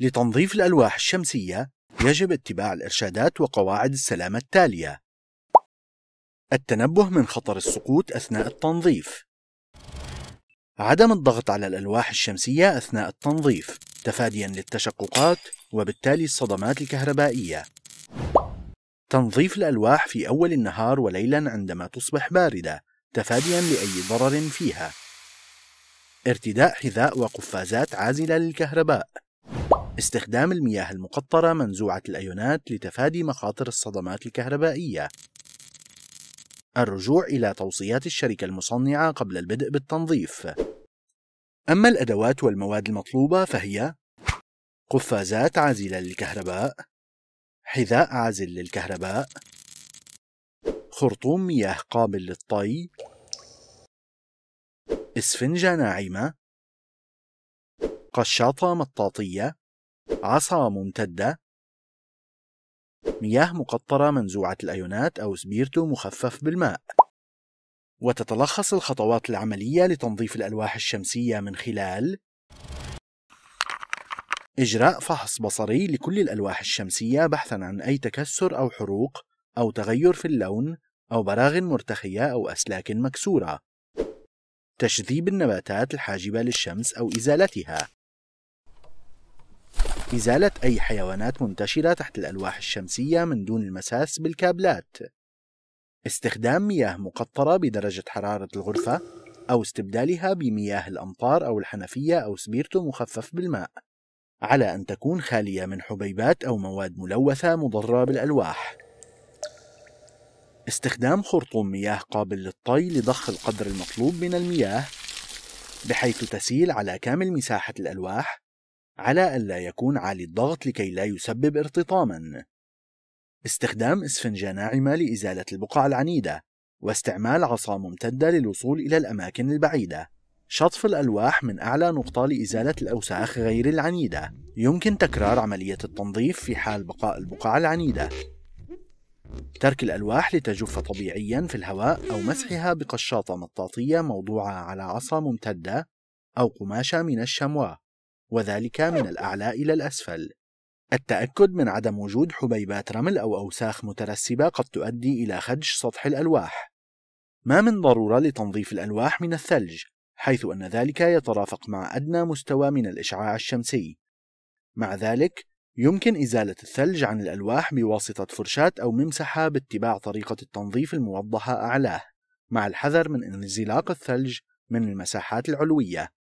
لتنظيف الألواح الشمسية يجب اتباع الإرشادات وقواعد السلامة التالية: التنبه من خطر السقوط أثناء التنظيف، عدم الضغط على الألواح الشمسية أثناء التنظيف تفاديا للتشققات وبالتالي الصدمات الكهربائية. تنظيف الألواح في أول النهار وليلا عندما تصبح باردة تفاديا لأي ضرر فيها. ارتداء حذاء وقفازات عازلة للكهرباء. استخدام المياه المقطرة منزوعة الأيونات لتفادي مخاطر الصدمات الكهربائية الرجوع إلى توصيات الشركة المصنعة قبل البدء بالتنظيف أما الأدوات والمواد المطلوبة فهي قفازات عازلة للكهرباء حذاء عازل للكهرباء خرطوم مياه قابل للطي إسفنجة ناعمة قشاطة مطاطية عصا ممتدة مياه مقطرة منزوعة الأيونات أو سبيرتو مخفف بالماء وتتلخص الخطوات العملية لتنظيف الألواح الشمسية من خلال إجراء فحص بصري لكل الألواح الشمسية بحثًا عن أي تكسر أو حروق أو تغير في اللون أو براغ مرتخية أو أسلاك مكسورة. تشذيب النباتات الحاجبة للشمس أو إزالتها. إزالة أي حيوانات منتشرة تحت الألواح الشمسية من دون المساس بالكابلات استخدام مياه مقطرة بدرجة حرارة الغرفة أو استبدالها بمياه الأمطار أو الحنفية أو سبيرتو مخفف بالماء على أن تكون خالية من حبيبات أو مواد ملوثة مضرة بالألواح استخدام خرطوم مياه قابل للطي لضخ القدر المطلوب من المياه بحيث تسيل على كامل مساحة الألواح على ألا يكون عالي الضغط لكي لا يسبب ارتطاما استخدام اسفنجة ناعمة لإزالة البقع العنيدة واستعمال عصا ممتدة للوصول إلى الأماكن البعيدة شطف الألواح من أعلى نقطة لإزالة الأوساخ غير العنيدة يمكن تكرار عملية التنظيف في حال بقاء البقع العنيدة ترك الألواح لتجف طبيعيا في الهواء أو مسحها بقشاطة مطاطية موضوعة على عصا ممتدة أو قماشة من الشمواء وذلك من الأعلى إلى الأسفل التأكد من عدم وجود حبيبات رمل أو أوساخ مترسبة قد تؤدي إلى خدش سطح الألواح ما من ضرورة لتنظيف الألواح من الثلج حيث أن ذلك يترافق مع أدنى مستوى من الإشعاع الشمسي مع ذلك يمكن إزالة الثلج عن الألواح بواسطة فرشاة أو ممسحة باتباع طريقة التنظيف الموضحة أعلاه مع الحذر من انزلاق الثلج من المساحات العلوية